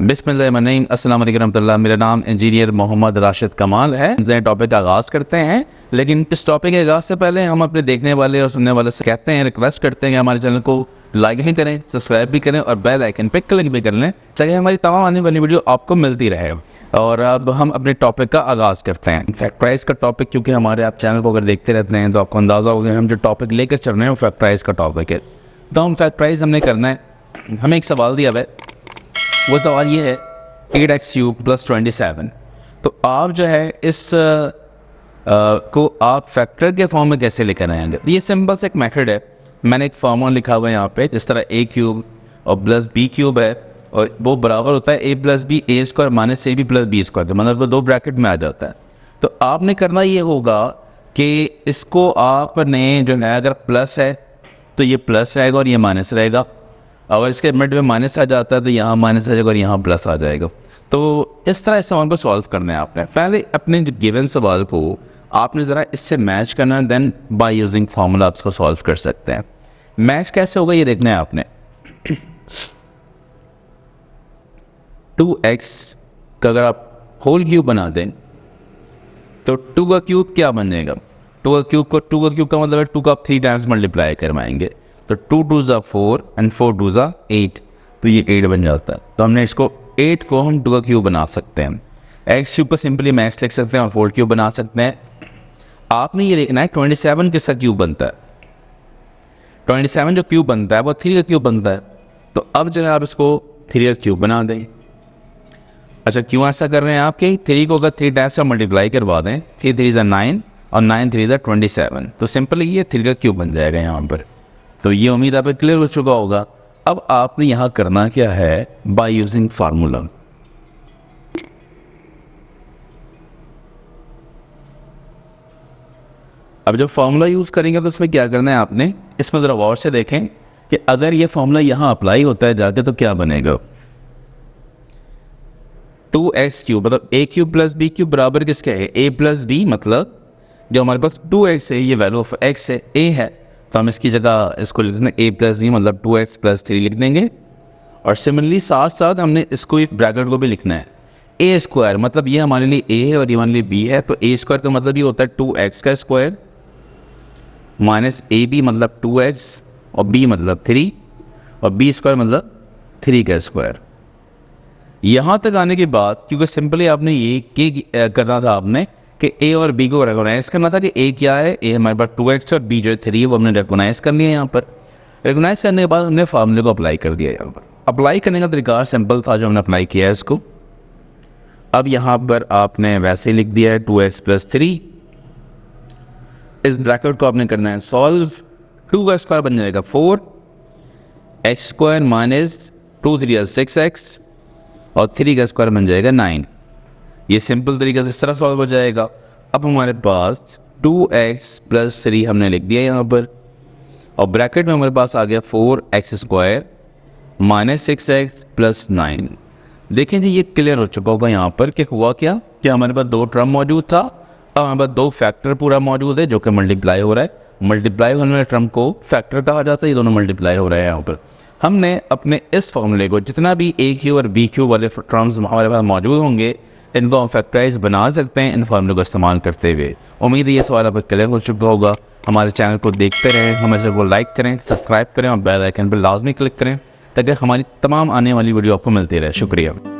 बिसमीम अस्सलाम वालेकुम मेरा नाम इंजीनियर मोहम्मद राशिद कमाल है नए टॉपिक का आगाज़ करते हैं लेकिन इस टॉपिक के आगाज़ से पहले हम अपने देखने वाले और सुनने वाले से कहते हैं रिक्वेस्ट करते हैं कि हमारे चैनल को लाइक भी करें सब्सक्राइब भी करें और बेल आइकन पर क्लिक भी कर लें ताकि हमारी तमाम आने वाली वीडियो आपको मिलती रहे और अब हम अपने टॉपिक का आगाज़ करते हैं फैक्ट्राइज का टॉपिक क्योंकि हमारे आप चैनल को अगर देखते रहते हैं तो आपको अंदाज़ा हो गया हम जो टॉपिक लेकर चल रहे हैं वो प्राइस का टॉपिक है तो हम फैक्ट प्राइस हमने करना है हमें एक सवाल दिया हुआ है वो सवाल ये है eight x cube plus twenty seven तो आप जो है इस आ, को आप फैक्टर के फॉर्म में कैसे लेकर आएंगे तो ये सिंपल से एक मेथड है मैंने एक फॉर्मूला लिखा हुआ है यहाँ पे जिस तरह ए क्यूब और प्लस बी क्यूब है और वो बराबर होता है a plus b a square minus a b plus b square के मतलब वो दो ब्रैकेट में आ जाता है तो आपने करना ये होगा कि इसको आपने जो है अगर प्लस है तो ये प्लस रहेगा और ये माइनस रहेगा अगर इसके मिड में माइनस आ जाता है तो यहाँ माइनस आ जाएगा और यहाँ प्लस आ जाएगा तो इस तरह इस सवाल को सॉल्व करना है आपने पहले अपने गिवन सवाल को आपने ज़रा इससे मैच करना है देन बाय यूजिंग फार्मूला आप इसको सॉल्व कर सकते हैं मैच कैसे होगा ये देखना है आपने टू एक्स का अगर आप होल क्यूब बना दें तो टू का क्यूब क्या बनेगा टू का क्यूब को टू का क्यूब का मतलब है टू का आप थ्री टाइम्स मल्टीप्लाई करवाएंगे तो टू टू ज़ा फोर एंड फोर टू ज़ा एट तो ये एट बन जाता है तो हमने इसको एट को हम टू का क्यूब बना सकते हैं एक्स क्यूब का सिंपली मैक्स लिख सकते हैं और फोर क्यूब बना सकते हैं आपने ये देखना है ट्वेंटी सेवन किसका क्यूब बनता है ट्वेंटी सेवन जो क्यूब बनता है वो थ्री का क्यूब बनता है तो अब जो है आप इसको थ्री का क्यूब बना दें अच्छा क्यों ऐसा कर रहे हैं आपके थ्री को अगर थ्री टाइप से मल्टीप्लाई करवा दें थ्री थ्री ज़ा नाइन और नाइन थ्री ज़ा ट्वेंटी सेवन तो सिंपली ये थ्री का क्यूब बन जाएगा यहाँ पर तो ये उम्मीद आप क्लियर हो चुका होगा अब आपने यहां करना क्या है बाय यूजिंग फार्मूला अब जब फार्मूला यूज करेंगे तो उसमें क्या करना है आपने इसमें जरा वॉर से देखें कि अगर ये फार्मूला यहां अप्लाई होता है जाके तो क्या बनेगा टू एक्स क्यूब मतलब a cube plus b cube बराबर किसके है ए प्लस बी मतलब जो हमारे पास टू एक्स है ये वैल्यू ऑफ एक्स है ए है तो हम इसकी जगह इसको लिख देंगे ए प्लस डी मतलब टू एक्स प्लस थ्री लिख देंगे और सिमिलरली साथ साथ हमने इसको ब्रैकेट को भी लिखना है ए स्क्वायर मतलब ये हमारे लिए ए है और ये हमारे लिए बी है तो ए स्क्वायर का मतलब ये होता है टू एक्स का स्क्वायर माइनस ए बी मतलब टू एक्स और बी मतलब थ्री और बी स्क्वायर मतलब थ्री का स्क्वायर यहाँ तक आने के बाद क्योंकि सिंपली आपने ये के करना था आपने कि ए और बी को रेगोनाइज करना था कि ए क्या है ए हमारे पास टू एक्स और बी जो है थ्री वो हमने रेगोनाइज कर लिया यहाँ पर रिकोगनाइज़ करने के बाद हमने फार्मूले को अप्लाई कर दिया यहाँ पर अप्लाई करने का तरीका सिंपल था जो हमने अप्लाई किया है इसको अब यहाँ पर आपने वैसे लिख दिया है टू एक्स प्लस थ्री इस ब्रैकेट को आपने करना है सॉल्व टू का स्क्वायर बन जाएगा four x square minus two three six x और थ्री का स्क्वायर बन जाएगा नाइन ये सिंपल तरीके से इस तरह सॉल्व हो जाएगा अब हमारे पास टू एक्स प्लस थ्री हमने लिख दिया यहाँ पर और ब्रैकेट में हमारे पास आ गया four x square minus six x plus nine देखें जी ये क्लियर हो चुका होगा यहाँ पर कि हुआ क्या कि हमारे पास दो ट्रम मौजूद था अब हमारे पास दो फैक्टर पूरा मौजूद है जो कि मल्टीप्लाई हो रहा है मल्टीप्लाई होने वाले ट्रम को फैक्टर कहा जाता है ये दोनों मल्टीप्लाई हो रहे हैं यहाँ पर हमने अपने इस फार्मूले को जितना भी ए क्यू और बी क्यू वाले टर्म्स हमारे पास मौजूद होंगे इनको हम फैक्टराइज बना सकते हैं इन फार्मूले को इस्तेमाल करते हुए उम्मीद है ये सवाल आपको क्लियर हो चुका होगा हमारे चैनल को देखते रहें हमेशा को लाइक करें सब्सक्राइब करें और बेल आइकन पर लाजमी क्लिक करें ताकि हमारी तमाम आने वाली वीडियो आपको मिलती रहे शुक्रिया